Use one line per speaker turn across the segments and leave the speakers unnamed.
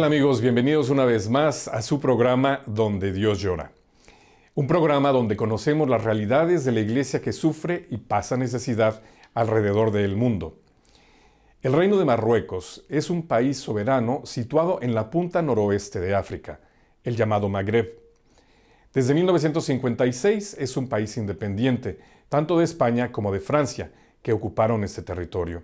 amigos? Bienvenidos una vez más a su programa Donde Dios llora. Un programa donde conocemos las realidades de la iglesia que sufre y pasa necesidad alrededor del mundo. El Reino de Marruecos es un país soberano situado en la punta noroeste de África, el llamado Magreb. Desde 1956 es un país independiente, tanto de España como de Francia, que ocuparon este territorio.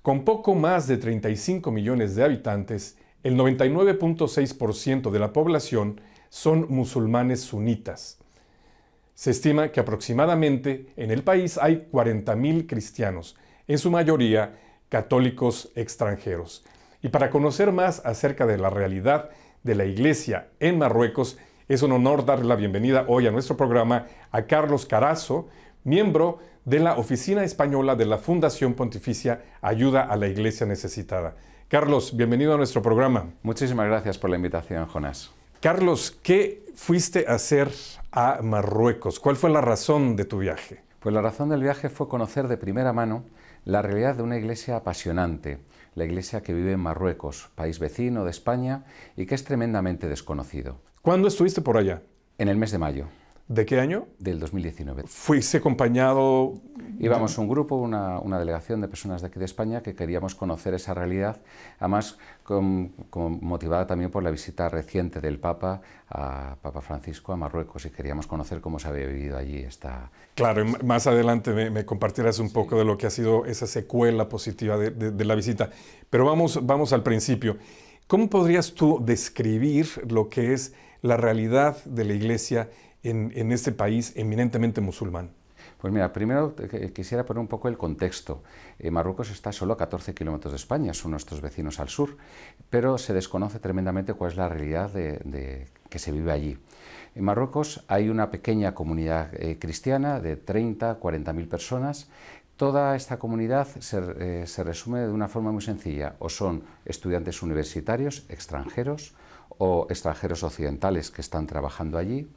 Con poco más de 35 millones de habitantes, el 99.6% de la población son musulmanes sunitas. Se estima que aproximadamente en el país hay 40.000 cristianos, en su mayoría católicos extranjeros. Y para conocer más acerca de la realidad de la Iglesia en Marruecos, es un honor darle la bienvenida hoy a nuestro programa a Carlos Carazo, miembro de la Oficina Española de la Fundación Pontificia Ayuda a la Iglesia Necesitada. Carlos, bienvenido a nuestro programa. Muchísimas gracias por la invitación, Jonás. Carlos, ¿qué fuiste a hacer a Marruecos? ¿Cuál fue la razón de tu viaje? Pues la razón del viaje fue conocer de primera mano la realidad de una iglesia apasionante,
la iglesia que vive en Marruecos, país vecino de España y que es tremendamente desconocido. ¿Cuándo estuviste por allá? En el mes de mayo. ¿De qué año? Del 2019. ¿Fuiste acompañado? Íbamos un grupo, una, delegación de personas de aquí de España que queríamos conocer esa realidad, además motivada también por la visita reciente del Papa a Papa Francisco a Marruecos y queríamos conocer cómo se había vivido allí esta...
Claro, más adelante me, compartirás un poco de lo que ha sido esa secuela positiva de, de la visita, pero vamos, vamos al principio. ¿Cómo podrías tú describir lo que es la realidad de la Iglesia? en, este país eminentemente musulmán? Pues mira, primero eh, eh, quisiera poner un poco el contexto. Eh, Marruecos está solo a 14
kilómetros de España, son nuestros vecinos al sur, pero se desconoce tremendamente cuál es la realidad de, que se vive allí. En Marruecos hay una pequeña comunidad cristiana de 30, 40 mil personas. Toda esta comunidad se resume de una forma muy sencilla, o son estudiantes universitarios extranjeros o extranjeros occidentales que están trabajando allí,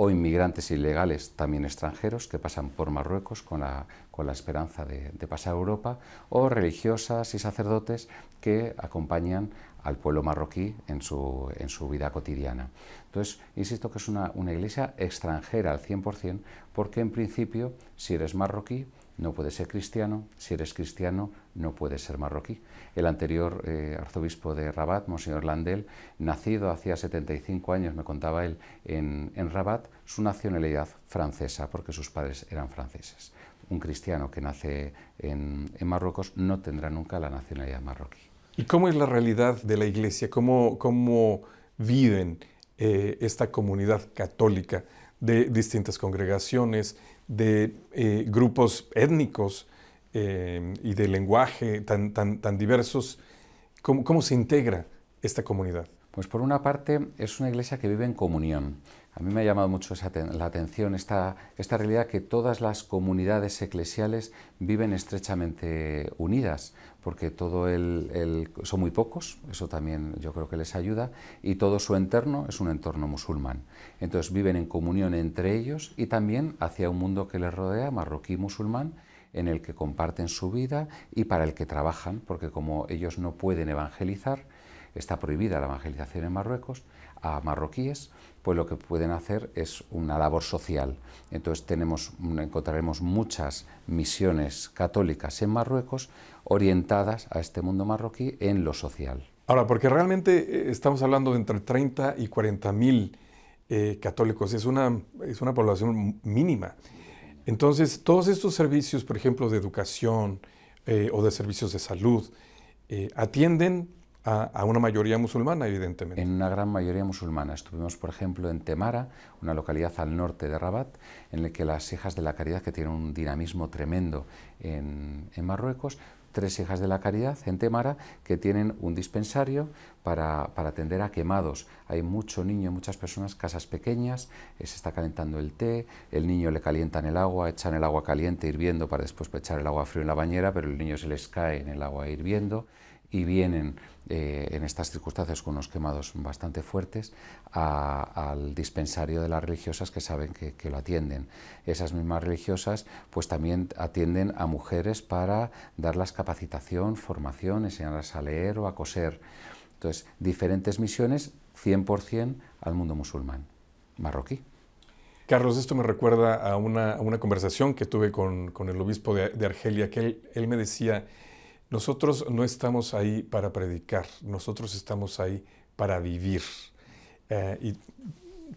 o inmigrantes ilegales, también extranjeros, que pasan por Marruecos con la, con la esperanza de, pasar a Europa, o religiosas y sacerdotes que acompañan al pueblo marroquí en su, en su vida cotidiana. Entonces, insisto que es una, una iglesia extranjera al 100%, porque en principio, si eres marroquí, no puede ser cristiano, si eres cristiano no puedes ser marroquí. El anterior eh, arzobispo de Rabat, Monseñor Landel, nacido hacía 75 años, me contaba él, en, Rabat, su nacionalidad francesa, porque sus padres eran franceses. Un cristiano que nace en, Marruecos no tendrá nunca la
nacionalidad marroquí. ¿Y cómo es la realidad de la Iglesia? ¿Cómo, viven eh, esta comunidad católica de distintas congregaciones, de eh, grupos étnicos eh, y de lenguaje tan, tan, diversos, ¿cómo, se integra esta comunidad? Pues por una parte es una
iglesia que vive en comunión. A mí me ha llamado mucho la atención esta, esta realidad que todas las comunidades eclesiales viven estrechamente unidas porque todo son muy pocos, eso también yo creo que les ayuda, y todo su entorno es un entorno musulmán. Entonces viven en comunión entre ellos y también hacia un mundo que les rodea, marroquí musulmán, en el que comparten su vida y para el que trabajan, porque como ellos no pueden evangelizar, está prohibida la evangelización en Marruecos, a marroquíes, pues lo que pueden hacer es una labor social. Entonces tenemos, encontraremos muchas misiones católicas en Marruecos orientadas a este mundo marroquí en lo social.
Ahora, porque realmente eh, estamos hablando de entre 30 y 40 mil eh, católicos, es una, es una población mínima. Entonces, todos estos servicios, por ejemplo, de educación eh, o de servicios de salud, atienden a, una mayoría musulmana, evidentemente. En una gran mayoría musulmana.
Estuvimos, por ejemplo, en Temara, una localidad al norte de Rabat, en la que las hijas de la caridad, que tienen un dinamismo tremendo en, Marruecos, tres hijas de la caridad en Temara que tienen un dispensario para, atender a quemados. Hay mucho niño, muchas personas, casas pequeñas, eh, se está calentando el té, el niño le calientan el agua, echan el agua caliente hirviendo para después echar el agua frío en la bañera, pero el niño se les cae en el agua hirviendo y vienen eh, en estas circunstancias con unos quemados bastante fuertes, al dispensario de las religiosas que saben que, lo atienden. Esas mismas religiosas pues también atienden a mujeres para darlas capacitación, formación, enseñarlas a leer o a coser. Entonces, diferentes misiones 100% al mundo musulmán marroquí.
Carlos, esto me recuerda a una, conversación que tuve con, el obispo de, de Argelia, que él me decía nosotros no estamos ahí para predicar, nosotros estamos ahí para vivir. Eh, y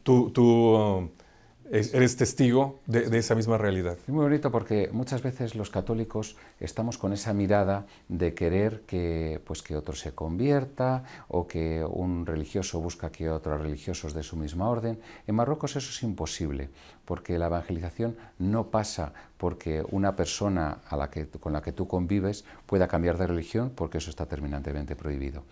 tú, um, eres testigo de, esa misma realidad.
Es muy bonito porque muchas veces los católicos estamos con esa mirada de querer que, pues, que otro se convierta o que un religioso busca que otros religiosos de su misma orden. En Marruecos eso es imposible porque la evangelización no pasa porque una persona a la que, con la que tú convives pueda cambiar de religión porque eso está terminantemente prohibido.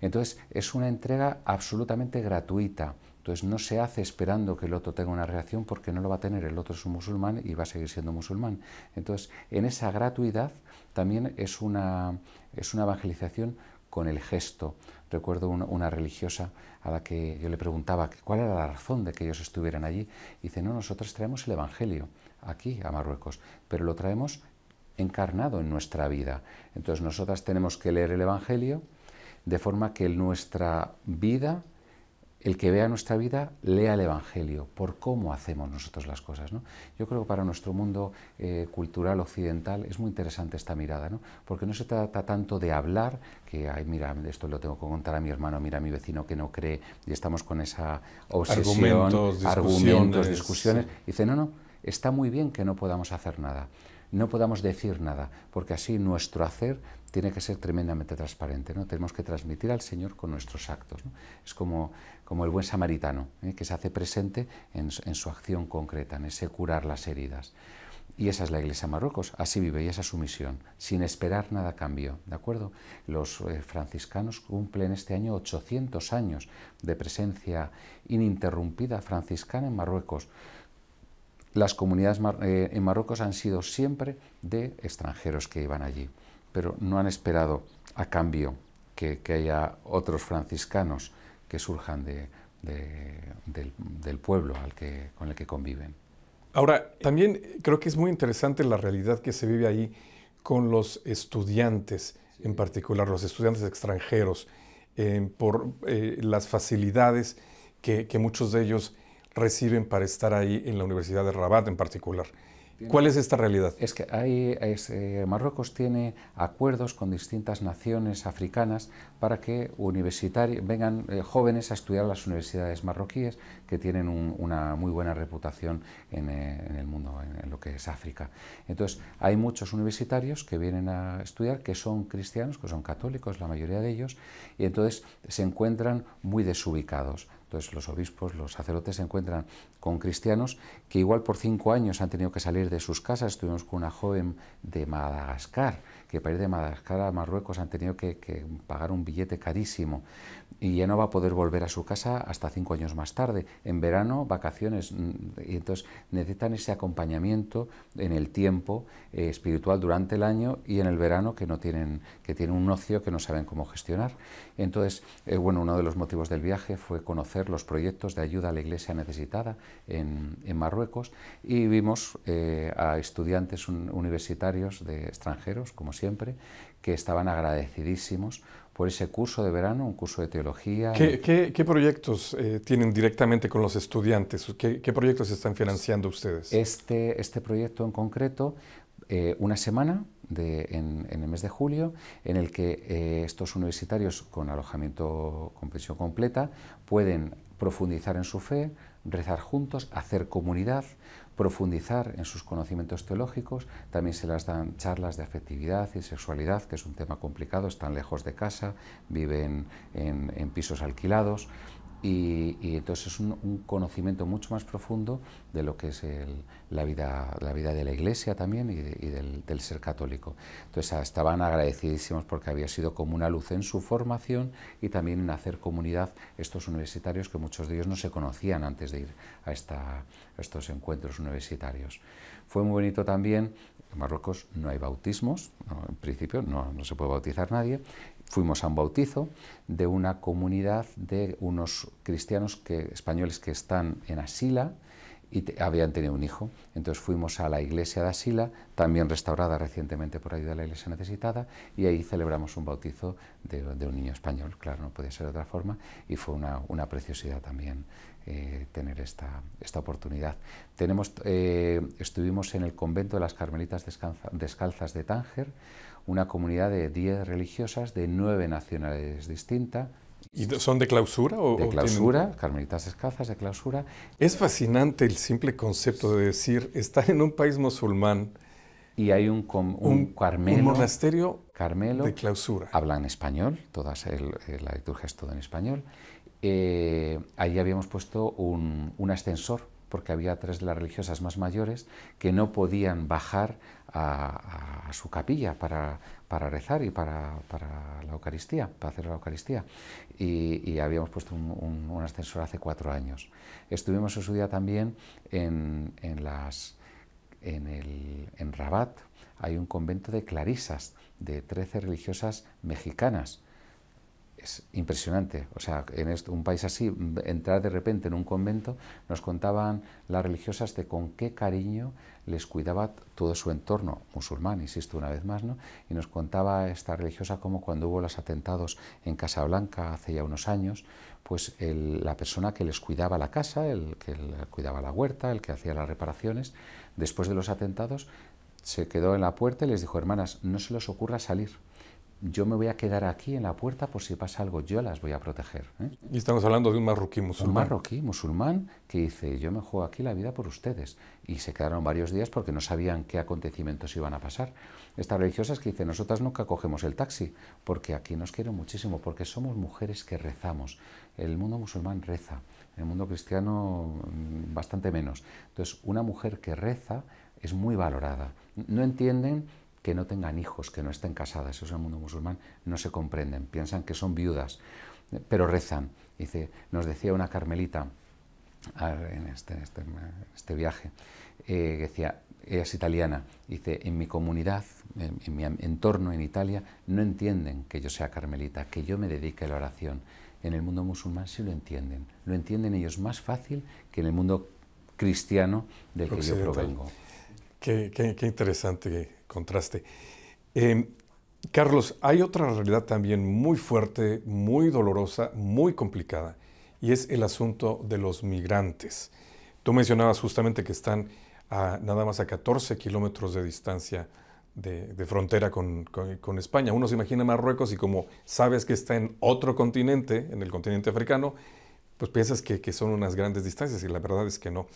Entonces es una entrega absolutamente gratuita entonces no se hace esperando que el otro tenga una reacción porque no lo va a tener, el otro es un musulmán y va a seguir siendo musulmán. Entonces en esa gratuidad también es una, es una evangelización con el gesto. Recuerdo una, religiosa a la que yo le preguntaba cuál era la razón de que ellos estuvieran allí. Y dice, no, nosotros traemos el Evangelio aquí a Marruecos, pero lo traemos encarnado en nuestra vida. Entonces nosotras tenemos que leer el Evangelio de forma que nuestra vida el que vea nuestra vida lea el Evangelio por cómo hacemos nosotros las cosas. ¿no? Yo creo que para nuestro mundo eh, cultural occidental es muy interesante esta mirada, ¿no? porque no se trata tanto de hablar, que, ay, mira, esto lo tengo que contar a mi hermano, mira a mi vecino que no cree, y estamos con esa obsesión, argumentos, discusiones. dice, no, no, está muy bien que no podamos hacer nada no podamos decir nada, porque así nuestro hacer tiene que ser tremendamente transparente. ¿no? Tenemos que transmitir al Señor con nuestros actos. Es como, el buen samaritano, ¿eh? que se hace presente en, su acción concreta, en ese curar las heridas. Y esa es la Iglesia Marruecos, así vive y esa es su misión, sin esperar nada cambio, ¿de acuerdo? Los eh, franciscanos cumplen este año 800 años de presencia ininterrumpida franciscana en Marruecos las comunidades eh, en Marruecos han sido siempre de extranjeros que iban allí, pero no han esperado a cambio que, haya otros franciscanos que surjan de, del, pueblo al que, con el que conviven.
Ahora, también creo que es muy interesante la realidad que se vive ahí con los estudiantes, en particular los estudiantes extranjeros, eh, por eh, las facilidades que, que muchos de ellos reciben para estar ahí en la Universidad de Rabat en particular. ¿Cuál es esta realidad? Es que eh, Marruecos tiene acuerdos con distintas
naciones africanas para que vengan eh, jóvenes a estudiar las universidades marroquíes que tienen una muy buena reputación en, eh, el mundo, en, lo que es África. Entonces, hay muchos universitarios que vienen a estudiar que son cristianos, que son católicos, la mayoría de ellos, y entonces se encuentran muy desubicados. Entonces los obispos, los sacerdotes se encuentran con cristianos que igual por cinco años han tenido que salir de sus casas. Estuvimos con una joven de Madagascar, que para ir de Madagascar a Marruecos han tenido que, pagar un billete carísimo y ya no va a poder volver a su casa hasta cinco años más tarde. En verano, vacaciones, mm, y entonces necesitan ese acompañamiento en el tiempo eh, espiritual durante el año y en el verano que no tienen, que tienen un ocio que no saben cómo gestionar. Entonces, eh, bueno, uno de los motivos del viaje fue conocer los proyectos de ayuda a la iglesia necesitada en, Marruecos y vimos eh, a estudiantes universitarios de extranjeros, como siempre, que estaban agradecidísimos por ese curso de verano, un curso de teología.
¿Qué, proyectos eh, tienen directamente con los estudiantes? ¿Qué, proyectos están financiando ustedes? Este, este proyecto
en concreto, eh, una semana en, el mes de julio, en el que eh, estos universitarios con alojamiento con pensión completa pueden profundizar en su fe, rezar juntos, hacer comunidad, profundizar en sus conocimientos teológicos, también se las dan charlas de afectividad y sexualidad, que es un tema complicado, están lejos de casa, viven en, en pisos alquilados, y, entonces es un, conocimiento mucho más profundo de lo que es la, vida, la vida de la Iglesia también y, del, ser católico. Entonces ah, estaban agradecidísimos porque había sido como una luz en su formación y también en hacer comunidad estos universitarios que muchos de ellos no se conocían antes de ir a, a estos encuentros universitarios. Fue muy bonito también en Marruecos no hay bautismos, en principio no, no, se puede bautizar nadie. Fuimos a un bautizo de una comunidad de unos cristianos que, españoles que están en Asila, y habían tenido un hijo. Entonces fuimos a la iglesia de Asila, también restaurada recientemente por ayuda de la iglesia necesitada, y ahí celebramos un bautizo de, un niño español, claro, no podía ser de otra forma, y fue una, una preciosidad también eh, tener esta, esta oportunidad. Tenemos, eh, estuvimos en el convento de las Carmelitas Descalzas de Tánger, una comunidad de 10 religiosas
de nueve nacionalidades distintas, ¿Y son de clausura? O, de clausura, carmelitas escasas de clausura. Es fascinante el simple concepto de decir, estar en un país musulmán. Y hay un, un, monasterio carmelo, de clausura.
Hablan español, toda la liturgia es todo en español. Allí eh, ahí habíamos puesto un, un ascensor porque había tres de las religiosas más mayores que no podían bajar a, su capilla para, rezar y para, la Eucaristía, para hacer la Eucaristía. Y, habíamos puesto un, ascensor hace cuatro años. Estuvimos en su día también en, en las, en, Rabat, hay un convento de clarisas, de 13 religiosas mexicanas es impresionante. O sea, en un país así, entrar de repente en un convento, nos contaban las religiosas de con qué cariño les cuidaba todo su entorno musulmán, insisto una vez más, ¿no? Y nos contaba esta religiosa cómo cuando hubo los atentados en Casablanca hace ya unos años, pues la persona que les cuidaba la casa, el que cuidaba la huerta, el que hacía las reparaciones, después de los atentados se quedó en la puerta y les dijo, hermanas, no se les ocurra salir yo me voy a quedar aquí en la puerta por si pasa algo, yo las voy a proteger.
¿eh? Y estamos hablando de un marroquí musulmán. Un marroquí
musulmán que dice, yo me juego aquí la vida por ustedes. Y se quedaron varios días porque no sabían qué acontecimientos iban a pasar. Estas religiosas que dice nosotras nunca cogemos el taxi, porque aquí nos quiero muchísimo, porque somos mujeres que rezamos. El mundo musulmán reza, el mundo cristiano mm, bastante menos. Entonces, una mujer que reza es muy valorada. No entienden que no tengan hijos, que no estén casadas, eso es el mundo musulmán, no se comprenden, piensan que son viudas, pero rezan. Dice, nos decía una carmelita ah, en este, este, este viaje, eh, decía, ella es italiana, dice, en mi comunidad, en, mi entorno en Italia, no entienden que yo sea carmelita, que yo me dedique a la oración. En el mundo musulmán sí lo entienden, lo entienden ellos más fácil que en el mundo cristiano del que yo provengo.
Qué, qué, qué interesante contraste. Em, Carlos, hay otra realidad también muy fuerte, muy dolorosa, muy complicada, y es el asunto de los migrantes. Tú mencionabas justamente que están a, nada más a 14 kilómetros de distancia de, frontera con, España. Uno se imagina Marruecos y como sabes que está en otro continente, en el continente africano, pues piensas que, que son unas grandes distancias y la verdad es que no.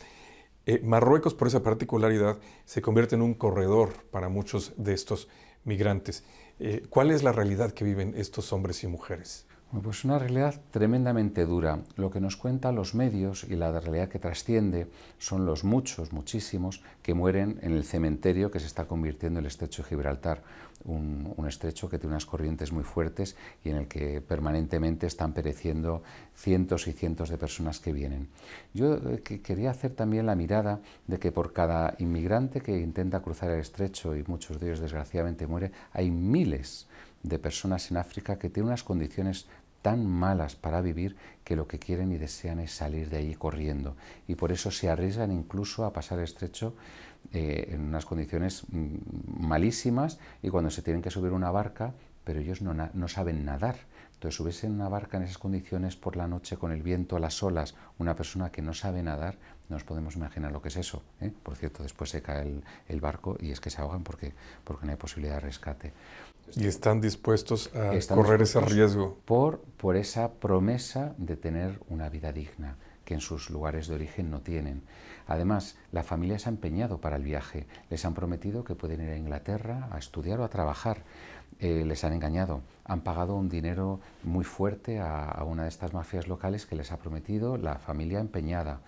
Eh, Marruecos, por esa particularidad, se convierte en un corredor para muchos de estos migrantes. Eh, ¿Cuál es la realidad que viven estos hombres y mujeres?
Pues una realidad
tremendamente dura. Lo que nos cuentan los
medios y la realidad que trasciende son los muchos, muchísimos, que mueren en el cementerio que se está convirtiendo en el estrecho de Gibraltar. Un, estrecho que tiene unas corrientes muy fuertes y en el que permanentemente están pereciendo cientos y cientos de personas que vienen. Yo eh, quería hacer también la mirada de que por cada inmigrante que intenta cruzar el estrecho, y muchos de ellos desgraciadamente mueren, hay miles de personas en África que tienen unas condiciones tan malas para vivir que lo que quieren y desean es salir de allí corriendo. Y por eso se arriesgan incluso a pasar estrecho eh, en unas condiciones mm, malísimas y cuando se tienen que subir una barca, pero ellos no, saben nadar. Entonces, subirse en una barca en esas condiciones por la noche con el viento, a las olas, una persona que no sabe nadar, no nos podemos imaginar lo que es eso. ¿eh? Por cierto, después se cae el, el, barco y es que se ahogan porque, porque no hay posibilidad de rescate. Y están dispuestos a correr ese riesgo. Por, por esa promesa de tener una vida digna que en sus lugares de origen no tienen. Además, la familia se ha empeñado para el viaje. Les han prometido que pueden ir a Inglaterra a estudiar o a trabajar. Eh, les han engañado. Han pagado un dinero muy fuerte a una de estas mafias locales que les ha prometido la familia empeñada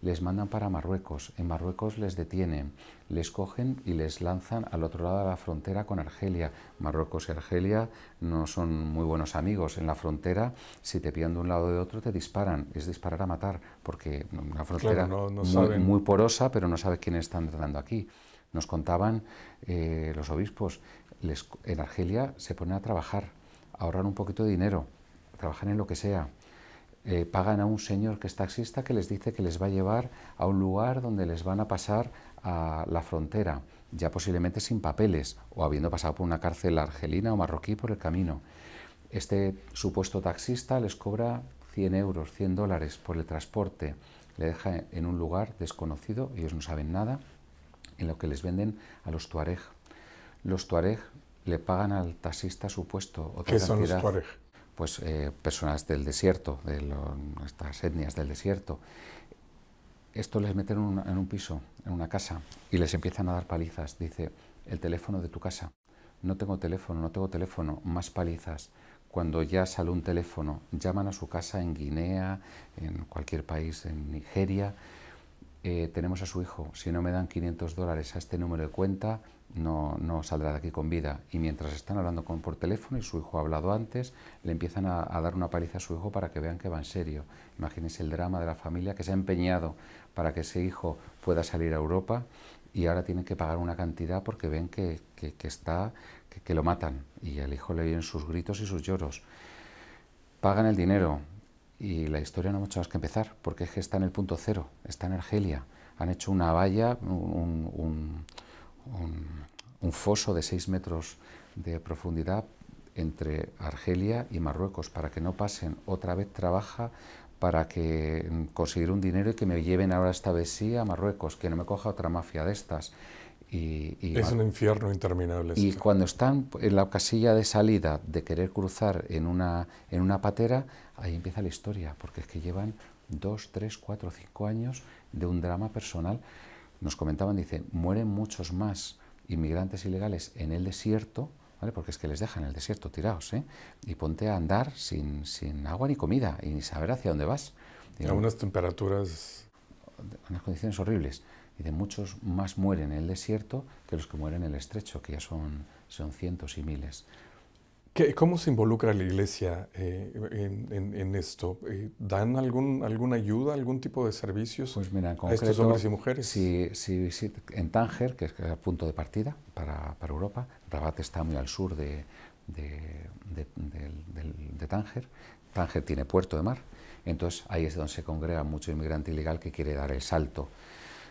les mandan para Marruecos, en Marruecos les detienen, les cogen y les lanzan al otro lado de la frontera con Argelia. Marruecos y Argelia no son muy buenos amigos. En la frontera, si te pillan de un lado de otro, te disparan. Es disparar a matar, porque una frontera no, muy, porosa, pero no sabes quién están entrando aquí. Nos contaban eh, los obispos, en Argelia se ponen a trabajar, a ahorrar un poquito de dinero, trabajan trabajar en lo que sea eh, pagan a un señor que es taxista que les dice que les va a llevar a un lugar donde les van a pasar a la frontera, ya posiblemente sin papeles o habiendo pasado por una cárcel argelina o marroquí por el camino. Este supuesto taxista les cobra 100 euros, 100 dólares por el transporte, le deja en un lugar desconocido, ellos no saben nada, en lo que les venden a los tuareg. Los tuareg le pagan al taxista supuesto otra ¿Qué son los tuareg? pues, eh, personas del desierto, de estas etnias del desierto. Esto les meten en un piso, en una casa, y les empiezan a dar palizas. Dice, el teléfono de tu casa. No tengo teléfono, no tengo teléfono, más palizas. Cuando ya sale un teléfono, llaman a su casa en Guinea, en cualquier país, en Nigeria, eh, tenemos a su hijo, si no me dan 500 dólares a este número de cuenta, no, no saldrá de aquí con vida. Y mientras están hablando con, por teléfono y su hijo ha hablado antes, le empiezan a, dar una paliza a su hijo para que vean que va en serio. Imagínense el drama de la familia que se ha empeñado para que ese hijo pueda salir a Europa y ahora tienen que pagar una cantidad porque ven que, que, está, que, que, lo matan. Y al hijo le oyen sus gritos y sus lloros. Pagan el dinero, y la historia no ha hecho más que empezar, porque es que está en el punto cero, está en Argelia. Han hecho una valla, un, foso de 6 metros de profundidad entre Argelia y Marruecos para que no pasen. Otra vez trabaja para que mm, conseguir un dinero y que me lleven ahora esta vez sí a Marruecos, que no me coja otra mafia de estas es un
infierno interminable. Y
cuando están en la casilla de salida de querer cruzar en una, en una patera, ahí empieza la historia, porque es que llevan dos, tres, cuatro, cinco años de un drama personal. Nos comentaban, dice, mueren muchos más inmigrantes ilegales en el desierto, porque es que les dejan el desierto tirados, ¿eh? y ponte a andar sin, sin agua ni comida y ni saber hacia dónde vas. en unas temperaturas... Unas condiciones horribles y de muchos más mueren en el desierto
que los que mueren en el estrecho, que ya son, son cientos y miles. ¿Cómo se involucra la iglesia eh, en, esto? Eh, ¿Dan algún, alguna ayuda, algún tipo de servicios pues mira, a estos hombres y
mujeres? Si, si, en Tánger, que es el punto de partida para, para Europa, Rabat está muy al sur de, de, de, Tánger, Tánger tiene puerto de mar, entonces ahí es donde se congrega mucho inmigrante ilegal que quiere dar el salto.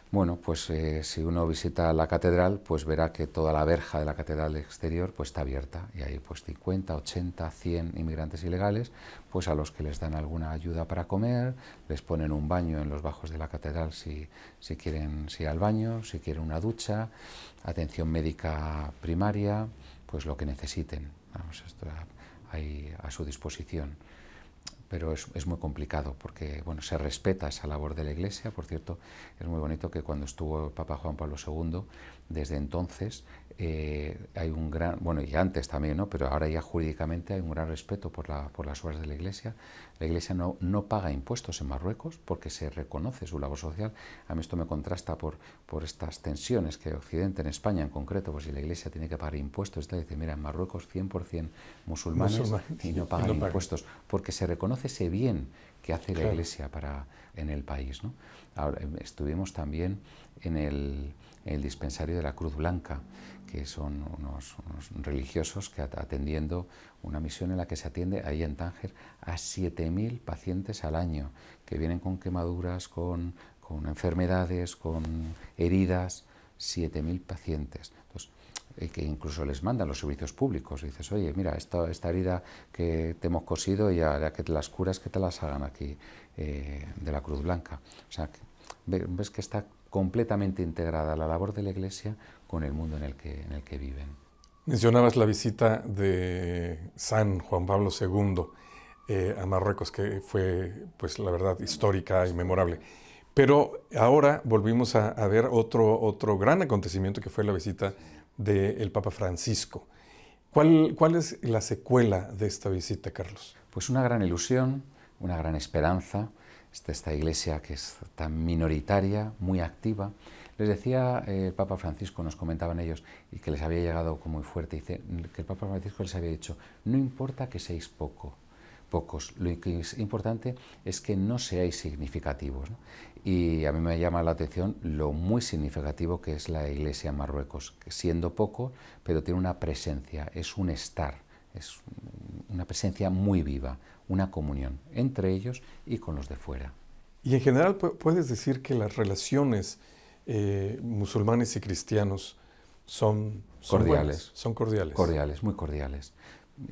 Bueno, pues eh, si uno visita la catedral, pues verá que toda la verja de la catedral exterior pues está abierta y hay pues 50, 80, 100 inmigrantes ilegales, pues a los que les dan alguna ayuda para comer, les ponen un baño en los bajos de la catedral si, quieren si ir al baño, si quieren una ducha, atención médica primaria, pues lo que necesiten, vamos, esto ahí a su disposición pero es, muy complicado porque bueno, se respeta esa labor de la Iglesia. Por cierto, es muy bonito que cuando estuvo el Papa Juan Pablo II, desde entonces eh, hay un gran, bueno, y antes también, ¿no? Pero ahora ya jurídicamente hay un gran respeto por, la, por las obras de la Iglesia. La Iglesia no, no paga impuestos en Marruecos porque se reconoce su labor social. A mí esto me contrasta por, por estas tensiones que Occidente, en España en concreto, pues si la Iglesia tiene que pagar impuestos, está dice, mira, en Marruecos 100% musulmanes, y no pagan impuestos porque se reconoce ese bien que hace la Iglesia para, en el país, ¿no? Ahora, em, estuvimos también en el el dispensario de la Cruz Blanca, que son unos, religiosos que atendiendo una misión en la que se atiende ahí en Tánger a 7.000 pacientes al año, que vienen con quemaduras, con, con enfermedades, con heridas, 7.000 pacientes. Entonces, que incluso les mandan los servicios públicos. Y dices, oye, mira, esta, esta herida que te hemos cosido y a que te las curas, que te las hagan aquí eh, de la Cruz Blanca. O sea, ves que está completamente integrada la labor de la Iglesia con el mundo en el que, en el que viven.
Mencionabas la visita de San Juan Pablo II eh, a Marruecos, que fue, pues la verdad, histórica y memorable. Pero ahora volvimos a, ver otro, otro gran acontecimiento que fue la visita del Papa Francisco. ¿Cuál, ¿Cuál es la secuela de esta
visita, Carlos? Pues una gran ilusión, una gran esperanza, esta, iglesia que es tan minoritaria, muy activa. Les decía el eh, Papa Francisco, nos comentaban ellos, y que les había llegado muy fuerte, dice que el Papa Francisco les había dicho, no importa que seáis poco, pocos, lo que es importante es que no seáis significativos. Y a mí me llama la atención lo muy significativo que es la Iglesia en Marruecos, siendo poco, pero tiene una presencia, es un estar, es una presencia muy viva, una comunión
entre ellos y con los de fuera. Y en general puedes decir que las relaciones eh, musulmanes y cristianos son, cordiales. son cordiales. Cordiales,
muy cordiales.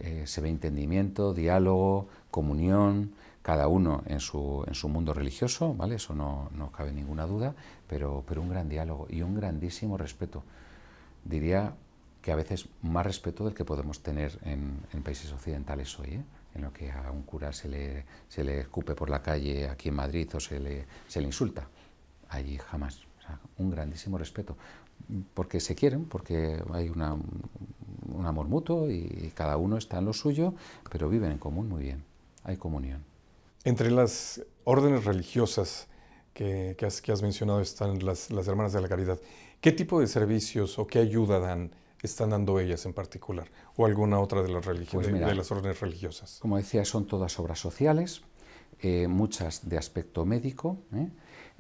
Eh, se ve entendimiento, diálogo, comunión, cada uno en su, en su mundo religioso, ¿vale? Eso no, no, cabe ninguna duda, pero, pero un gran diálogo y un grandísimo respeto. Diría que a veces más respeto del que podemos tener en, países occidentales hoy, ¿eh? en lo que a un cura se le, se le escupe por la calle aquí en Madrid o se le, se le insulta. Allí jamás. un grandísimo respeto. Porque se quieren, porque hay un amor mutuo y cada uno está en lo suyo, pero viven en común muy bien. Hay comunión.
Entre las órdenes religiosas que, has, que has, mencionado están las, las Hermanas de la Caridad. ¿Qué tipo de servicios o qué ayuda dan? están dando ellas en particular, o alguna otra de las, religiones, pues de las órdenes religiosas?
Como decía, son todas obras sociales, eh, muchas de aspecto médico. ¿eh?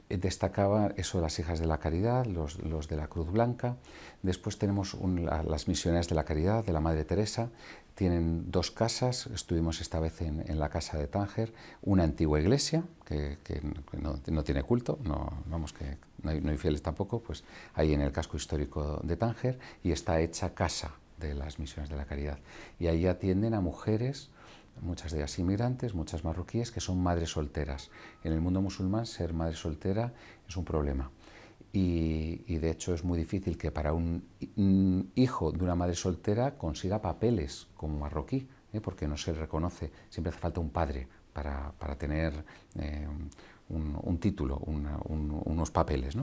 Eh, destacaba eso de las hijas de la caridad, los, los de la Cruz Blanca. Después tenemos las misioneras de la caridad, de la Madre Teresa, tienen dos casas, estuvimos esta vez en, la casa de Tánger, una antigua iglesia, que, no, tiene culto, no, vamos, que no hay, no hay fieles tampoco, pues ahí en el casco histórico de Tánger, y está hecha casa de las misiones de la caridad. Y ahí atienden a mujeres muchas de ellas inmigrantes, muchas marroquíes, que son madres solteras. En el mundo musulmán ser madre soltera es un problema y, de hecho es muy difícil que para un, hijo de una madre soltera consiga papeles como marroquí, ¿eh? porque no se le reconoce, siempre hace falta un padre para, tener eh, un, título, unos papeles.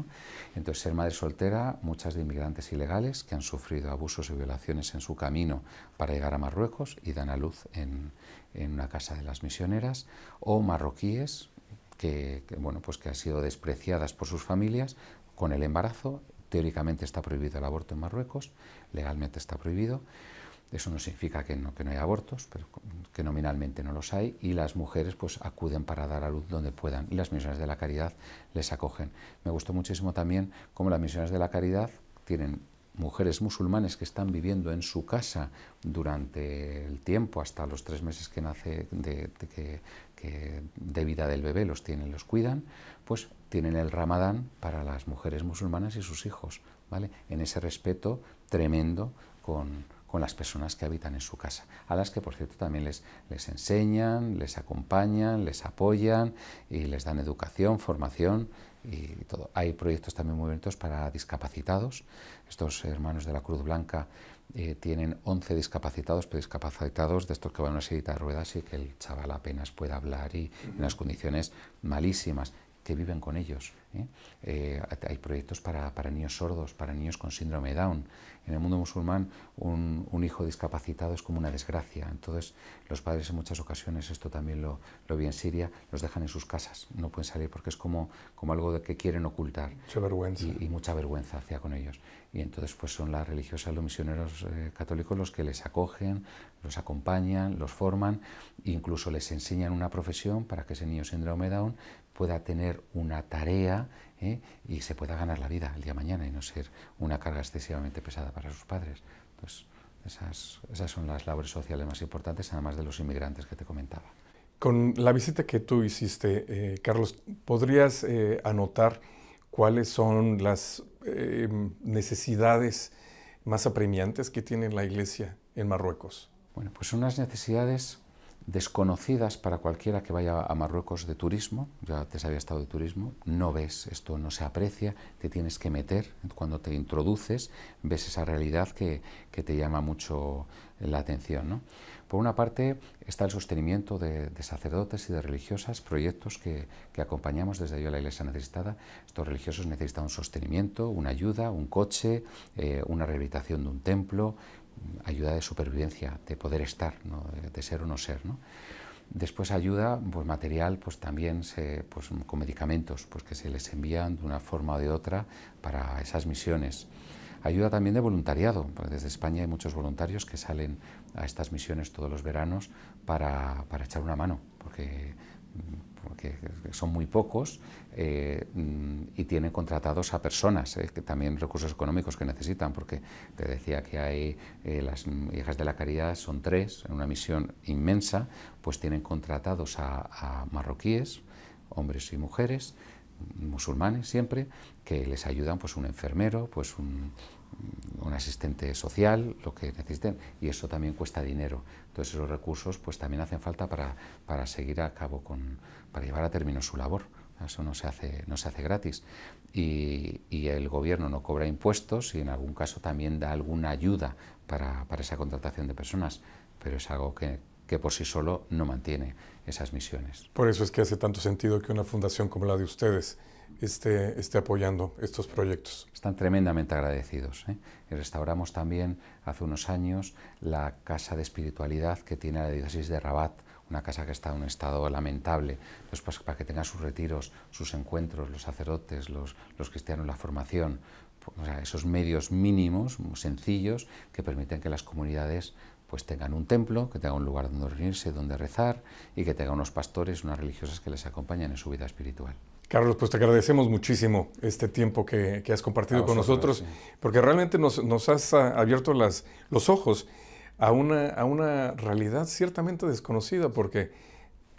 Entonces ser madre soltera, muchas de inmigrantes ilegales que han sufrido abusos y violaciones en su camino para llegar a Marruecos y dan a luz en, en una casa de las misioneras, o marroquíes, que, bueno, pues que han sido despreciadas por sus familias, con el embarazo. Teóricamente está prohibido el aborto en Marruecos, legalmente está prohibido. Eso no significa que no, que no haya abortos, pero que nominalmente no los hay, y las mujeres pues, acuden para dar a luz donde puedan, y las misiones de la caridad les acogen. Me gustó muchísimo también cómo las misiones de la caridad tienen mujeres musulmanes que están viviendo en su casa durante el tiempo, hasta los tres meses que nace de, que, de vida del bebé los tienen, los cuidan, pues tienen el ramadán para las mujeres musulmanas y sus hijos, ¿vale? En ese respeto tremendo con, con las personas que habitan en su casa, a las que por cierto también les, les enseñan, les acompañan, les apoyan y les dan educación, formación y todo. Hay proyectos también muy bonitos para discapacitados. Estos hermanos de la Cruz Blanca eh, tienen 11 discapacitados, pero discapacitados de estos que van a una silla de ruedas y que el chaval apenas puede hablar y en unas condiciones malísimas que viven con ellos. ¿eh? Eh, hay proyectos para, niños sordos, para niños con síndrome Down. En el mundo musulmán un, hijo discapacitado es como una desgracia. Entonces los padres en muchas ocasiones, esto también lo, vi en Siria, los dejan en sus casas, no pueden salir porque es como, algo que quieren ocultar. Mucha vergüenza. Y, mucha vergüenza hacia con ellos. Y entonces pues son las religiosas, los misioneros eh, católicos los que les acogen, los acompañan, los forman, incluso les enseñan una profesión para que ese niño síndrome Down pueda tener una tarea ¿eh? y se pueda ganar la vida el día de mañana y no ser una carga excesivamente pesada para sus padres. Pues, esas, son las labores sociales más importantes, además de los
inmigrantes que te comentaba. Con la visita que tú hiciste, eh, Carlos, ¿podrías eh, anotar cuáles son las necesidades más apremiantes que tiene la Iglesia en Marruecos?
Bueno, pues son unas necesidades desconocidas para cualquiera que vaya a Marruecos de turismo, ya te había estado de turismo, no ves, esto no se aprecia, te tienes que meter, cuando te introduces ves esa realidad que, que te llama mucho la atención. Por una parte está el sostenimiento de, sacerdotes y de religiosas, proyectos que, que acompañamos desde yo a la Iglesia Necesitada. Estos religiosos necesitan un sostenimiento, una ayuda, un coche, eh, una rehabilitación de un templo, ayuda de supervivencia, de poder estar, ¿no? de, ser o no ser. ¿no? Después ayuda pues, material, pues también se, pues, con medicamentos pues, que se les envían de una forma o de otra para esas misiones. Ayuda también de voluntariado, porque desde España hay muchos voluntarios que salen a estas misiones todos los veranos para, para echar una mano, porque porque son muy pocos, eh, mm, y tienen contratados a personas, eh, que también recursos económicos que necesitan, porque te decía que hay eh, las hijas de la caridad, son tres, en una misión inmensa, pues tienen contratados a marroquíes, hombres y mujeres, musulmanes siempre, que les ayudan pues un enfermero, pues un, un asistente social, lo que necesiten, y eso también cuesta dinero. Entonces esos recursos pues también hacen falta para, seguir a cabo para llevar a término su labor. Eso no se hace, gratis. Y, el gobierno no cobra impuestos y en algún caso también da alguna ayuda para, esa contratación de personas, pero es algo que por sí solo no mantiene esas misiones.
Por eso es que hace tanto sentido que una fundación como la de ustedes esté, apoyando estos proyectos.
Están tremendamente agradecidos. ¿eh? restauramos también hace unos años la Casa de Espiritualidad que tiene la diócesis de Rabat, una casa que está en un estado lamentable, pues, para, que tenga sus retiros, sus encuentros, los sacerdotes, los, cristianos, la formación, pues, esos medios mínimos, sencillos, que permiten que las comunidades pues tengan un templo, que tengan un lugar donde reunirse, donde rezar y que tengan unos pastores, unas religiosas que les acompañen en su vida espiritual.
Carlos, pues te agradecemos muchísimo este tiempo que, has compartido con nosotros, porque realmente nos, has abierto las, los ojos a una, a una realidad ciertamente desconocida, porque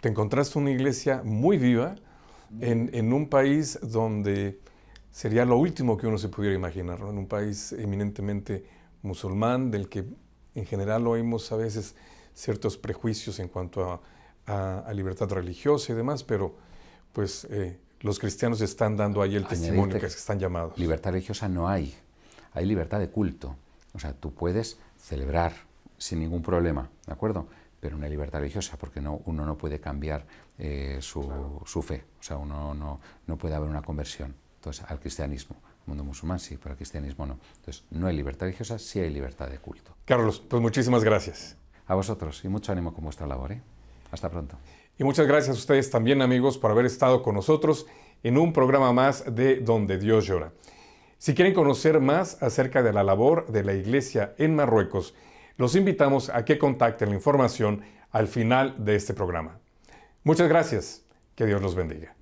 te encontraste una iglesia muy viva en, un país donde sería lo último que uno se pudiera imaginar, ¿no? en un país eminentemente musulmán, del que en general oímos a veces ciertos prejuicios en cuanto a, a, libertad religiosa y demás, pero pues eh, los cristianos están dando ahí el testimonio que están llamados. Libertad religiosa no hay, hay libertad de culto.
O sea, tú puedes celebrar sin ningún problema, ¿de acuerdo? Pero una libertad religiosa, porque uno no puede cambiar eh, su, fe, o sea, uno no, no puede haber una conversión entonces, al cristianismo mundo musulmán sí, pero al cristianismo no. Entonces, no hay libertad religiosa, sí hay libertad de culto. Carlos, pues muchísimas gracias. A vosotros y mucho ánimo con vuestra labor. ¿eh? Hasta pronto.
Y muchas gracias a ustedes también amigos por haber estado con nosotros en un programa más de Donde Dios llora. Si quieren conocer más acerca de la labor de la Iglesia en Marruecos, los invitamos a que contacten la información al final de este programa. Muchas gracias. Que Dios los bendiga.